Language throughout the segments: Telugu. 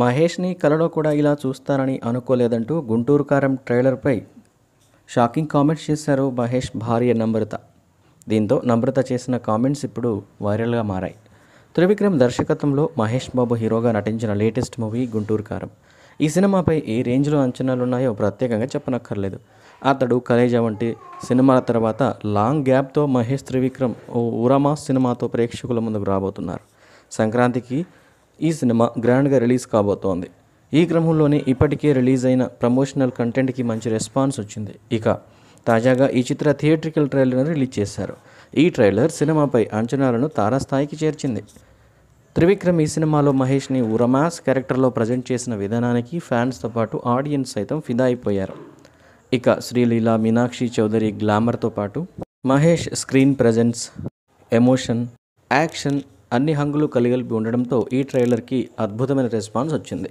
మహేష్ని కలలో కూడా ఇలా చూస్తారని అనుకోలేదంటూ గుంటూరు కారం ట్రైలర్పై షాకింగ్ కామెంట్స్ చేశారు మహేష్ భార్య నమ్రత దీంతో నమ్రత చేసిన కామెంట్స్ ఇప్పుడు వైరల్గా మారాయి త్రివిక్రమ్ దర్శకత్వంలో మహేష్ బాబు హీరోగా నటించిన లేటెస్ట్ మూవీ గుంటూరు కారం ఈ సినిమాపై ఏ రేంజ్లో అంచనాలు ఉన్నాయో ప్రత్యేకంగా చెప్పనక్కర్లేదు అతడు కలేజా వంటి సినిమాల తర్వాత లాంగ్ గ్యాప్తో మహేష్ త్రివిక్రమ్ ఓ ఉరమా సినిమాతో ప్రేక్షకుల ముందుకు రాబోతున్నారు సంక్రాంతికి ఈ సినిమా గ్రాండ్గా రిలీజ్ కాబోతోంది ఈ క్రమంలోనే ఇప్పటికే రిలీజ్ అయిన ప్రమోషనల్ కంటెంట్కి మంచి రెస్పాన్స్ వచ్చింది ఇక తాజాగా ఈ చిత్ర థియేట్రికల్ ట్రైలర్ను రిలీజ్ చేశారు ఈ ట్రైలర్ సినిమాపై అంచనాలను తారాస్థాయికి చేర్చింది త్రివిక్రమ్ ఈ సినిమాలో మహేష్ని ఉరమాస్ క్యారెక్టర్లో ప్రజెంట్ చేసిన విధానానికి ఫ్యాన్స్తో పాటు ఆడియన్స్ సైతం ఫిదా అయిపోయారు ఇక శ్రీలీల మీనాక్షి చౌదరి గ్లామర్తో పాటు Mahesh screen presence emotion action అన్ని హంగులు కలిగలిపి ఉండడంతో ఈ ట్రైలర్కి అద్భుతమైన రెస్పాన్స్ వచ్చింది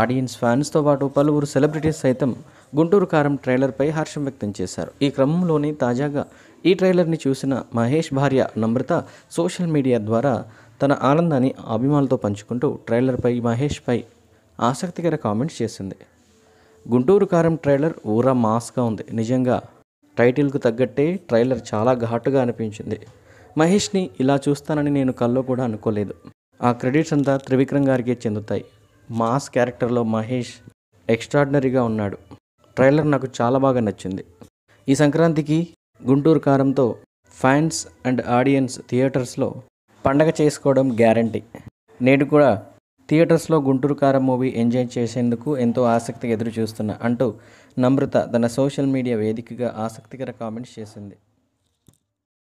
ఆడియన్స్ ఫ్యాన్స్తో పాటు పలువురు సెలబ్రిటీస్ సైతం గుంటూరు కారం ట్రైలర్పై హర్షం వ్యక్తం చేశారు ఈ క్రమంలోనే తాజాగా ఈ ట్రైలర్ని చూసిన మహేష్ భార్య నమ్రత సోషల్ మీడియా ద్వారా తన ఆనందాన్ని అభిమానులతో పంచుకుంటూ ట్రైలర్పై మహేష్పై ఆసక్తికర కామెంట్స్ చేసింది గుంటూరు కారం ట్రైలర్ ఊరా మాస్గా ఉంది నిజంగా టైటిల్కు తగ్గట్టే ట్రైలర్ చాలా ఘాటుగా అనిపించింది మహేష్ని ఇలా చూస్తానని నేను కల్లో కూడా అనుకోలేదు ఆ క్రెడిట్స్ అంతా త్రివిక్రమ్ గారికే చెందుతాయి మాస్ క్యారెక్టర్లో మహేష్ ఎక్స్ట్రాడినరీగా ఉన్నాడు ట్రైలర్ నాకు చాలా బాగా నచ్చింది ఈ సంక్రాంతికి గుంటూరు కారంతో ఫ్యాన్స్ అండ్ ఆడియన్స్ థియేటర్స్లో పండగ చేసుకోవడం గ్యారంటీ నేడు కూడా థియేటర్స్లో గుంటూరు కారం మూవీ ఎంజాయ్ చేసేందుకు ఎంతో ఆసక్తిగా ఎదురు చూస్తున్నా అంటూ నమ్రత తన సోషల్ మీడియా వేదికగా ఆసక్తికర కామెంట్స్ చేసింది